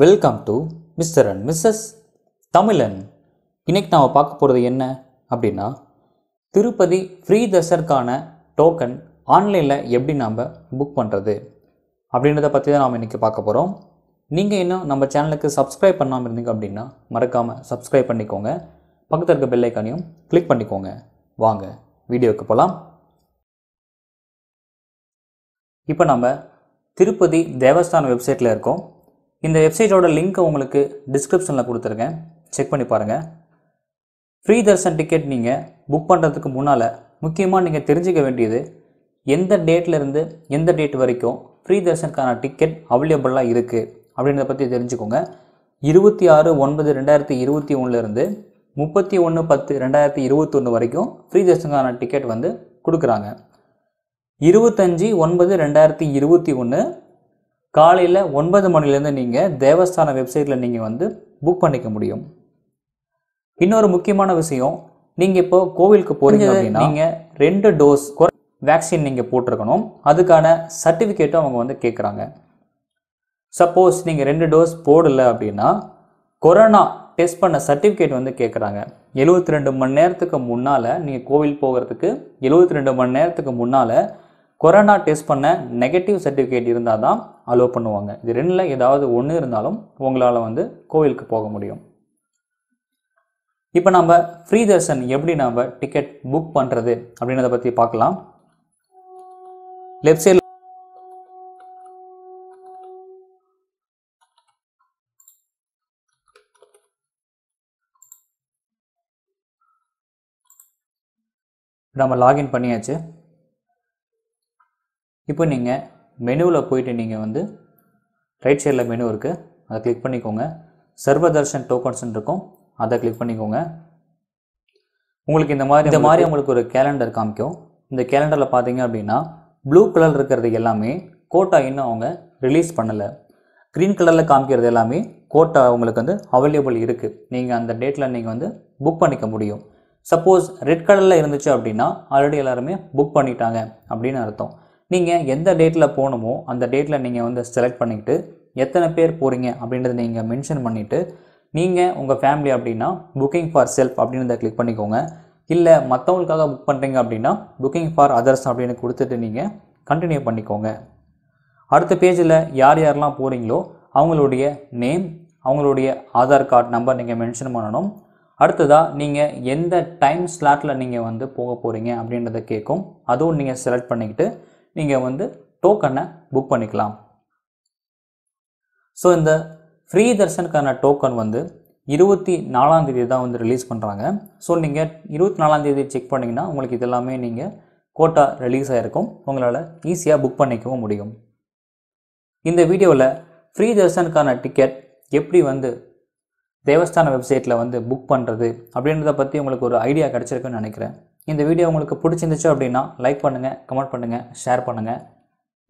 welcome to mister and missus Tamilan இன்னைக்கு நாம் பார்க்க போகிறது என்ன அப்படின்னா திருப்பதி ஃப்ரீ தசர்க்கான டோக்கன் ஆன்லைனில் எப்படி நாம் புக் பண்ணுறது அப்படின்றத பற்றி தான் நாம் இன்றைக்கி பார்க்க போகிறோம் நீங்கள் இன்னும் நம்ம சேனலுக்கு சப்ஸ்கிரைப் பண்ணாமல் இருந்தீங்க அப்படின்னா மறக்காமல் சப்ஸ்கிரைப் பண்ணிக்கோங்க பக்கத்தில் இருக்க பெல்லைக்கானையும் கிளிக் பண்ணிக்கோங்க வாங்க வீடியோவுக்கு போகலாம் இப்போ நம்ம திருப்பதி தேவஸ்தான வெப்சைட்டில் இருக்கோம் இந்த வெப்சைட்டோட லிங்க்கை உங்களுக்கு டிஸ்கிரிப்ஷனில் கொடுத்துருக்கேன் செக் பண்ணி பாருங்கள் ஃப்ரீ தர்ஷன் டிக்கெட் நீங்கள் புக் பண்ணுறதுக்கு முன்னால் முக்கியமாக நீங்கள் தெரிஞ்சுக்க வேண்டியது எந்த டேட்லேருந்து எந்த டேட் வரைக்கும் ஃப்ரீ தர்ஷனுக்கான டிக்கெட் அவைலபிளாக இருக்குது அப்படின்றத பற்றி தெரிஞ்சுக்கோங்க இருபத்தி ஆறு ஒன்பது ரெண்டாயிரத்தி இருபத்தி ஒன்றுலேருந்து முப்பத்தி ஒன்று பத்து ரெண்டாயிரத்தி இருபத்தொன்று வரைக்கும் ஃப்ரீ தர்ஷனுக்கான டிக்கெட் வந்து கொடுக்குறாங்க இருபத்தஞ்சி ஒன்பது ரெண்டாயிரத்தி இருபத்தி ஒன்று காலையில் ஒன்பது மணிலேருந்து நீங்கள் தேவஸ்தான வெப்சைட்டில் நீங்கள் வந்து புக் பண்ணிக்க முடியும் இன்னொரு முக்கியமான விஷயம் நீங்கள் இப்போ கோவிலுக்கு போகிறீங்க அப்படின்னா நீங்கள் ரெண்டு டோஸ் வேக்சின் நீங்கள் போட்டிருக்கணும் அதுக்கான சர்டிஃபிகேட்டும் அவங்க வந்து கேட்குறாங்க சப்போஸ் நீங்கள் ரெண்டு டோஸ் போடலை அப்படின்னா கொரோனா டெஸ்ட் பண்ண சர்டிஃபிகேட் வந்து கேட்குறாங்க எழுபத்தி ரெண்டு மணி நேரத்துக்கு முன்னால் நீங்கள் கோவில் போகிறதுக்கு எழுபத்தி ரெண்டு மணி நேரத்துக்கு முன்னால் கொரோனா டெஸ்ட் பண்ண நெகட்டிவ் சர்டிஃபிகேட் இருந்தால் தான் அலோவ் பண்ணுவாங்க இது ரெண்டில் ஏதாவது ஒன்று இருந்தாலும் உங்களால் வந்து கோவிலுக்கு போக முடியும் இப்போ நம்ம ஃப்ரீ தர்ஷன் எப்படி நம்ம டிக்கெட் புக் பண்ணுறது அப்படின்றத பற்றி பார்க்கலாம் லெஃப்ட் சைடில் நம்ம லாகின் பண்ணியாச்சு இப்போ நீங்கள் மெனுவில் போயிட்டு நீங்கள் வந்து ரைட் சைடில் மெனு இருக்குது அதை கிளிக் பண்ணிக்கோங்க சர்வதர்ஷன் டோக்கன்ஸ்ன்னு இருக்கும் அதை கிளிக் பண்ணிக்கோங்க உங்களுக்கு இந்த மாதிரி இந்த மாதிரி உங்களுக்கு ஒரு கேலண்டர் காமிக்கும் இந்த கேலண்டரில் பார்த்தீங்க அப்படின்னா ப்ளூ கலர் இருக்கிறது எல்லாமே கோட்டா இன்னும் அவங்க ரிலீஸ் பண்ணலை க்ரீன் கலரில் காமிக்கிறது எல்லாமே கோட்டா உங்களுக்கு வந்து அவைலபிள் இருக்குது நீங்கள் அந்த டேட்டில் நீங்கள் வந்து புக் பண்ணிக்க முடியும் சப்போஸ் ரெட் கலரில் இருந்துச்சு அப்படின்னா ஆல்ரெடி எல்லாருமே புக் பண்ணிட்டாங்க அப்படின்னு அர்த்தம் நீங்கள் எந்த டேட்டில் போகணுமோ அந்த டேட்டில் நீங்கள் வந்து செலக்ட் பண்ணிக்கிட்டு எத்தனை பேர் போகிறீங்க அப்படின்றத நீங்கள் மென்ஷன் பண்ணிவிட்டு நீங்கள் உங்கள் ஃபேமிலி அப்படின்னா புக்கிங் ஃபார் செல்ஃப் அப்படின்றத கிளிக் பண்ணிக்கோங்க இல்லை மற்றவங்களுக்காக புக் பண்ணுறீங்க அப்படின்னா புக்கிங் ஃபார் அதர்ஸ் அப்படின்னு கொடுத்துட்டு நீங்கள் கண்டினியூ பண்ணிக்கோங்க அடுத்த பேஜில் யார் யாரெல்லாம் போகிறீங்களோ அவங்களுடைய நேம் அவங்களுடைய ஆதார் கார்டு நம்பர் நீங்கள் மென்ஷன் பண்ணணும் அடுத்ததாக நீங்கள் எந்த டைம் ஸ்லாட்டில் நீங்கள் வந்து போக போகிறீங்க அப்படின்றத கேட்கும் அதுவும் நீங்கள் செலக்ட் பண்ணிக்கிட்டு நீங்கள் வந்து டோக்கனை புக் பண்ணிக்கலாம் ஸோ இந்த ஃப்ரீ தர்ஷனுக்கான டோக்கன் வந்து இருபத்தி நாலாம் தேதி தான் வந்து ரிலீஸ் பண்ணுறாங்க ஸோ நீங்கள் இருபத்தி நாலாம் தேதி செக் பண்ணிங்கன்னா உங்களுக்கு இதெல்லாமே நீங்கள் கோட்டா ரிலீஸ் ஆகிருக்கும் உங்களால் ஈஸியாக புக் பண்ணிக்கவும் முடியும் இந்த வீடியோவில் ஃப்ரீ தர்ஷனுக்கான டிக்கெட் எப்படி வந்து தேவஸ்தான வெப்சைட்டில் வந்து புக் பண்ணுறது அப்படின்றத பற்றி உங்களுக்கு ஒரு ஐடியா கிடச்சிருக்குன்னு நினைக்கிறேன் இந்த வீடியோ உங்களுக்கு பிடிச்சிருந்துச்சு அப்படின்னா லைக் பண்ணுங்கள் கமெண்ட் பண்ணுங்கள் ஷேர் பண்ணுங்கள்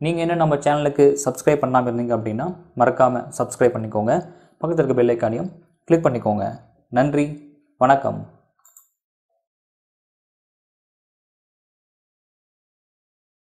நீங்கள் இன்னும் நம்ம சேனலுக்கு சப்ஸ்கிரைப் பண்ணாமல் இருந்தீங்க அப்படின்னா மறக்காமல் சப்ஸ்கிரைப் பண்ணிக்கோங்க பக்கத்தில் இருக்க பெல்லைக்கானையும் கிளிக் பண்ணிக்கோங்க நன்றி வணக்கம்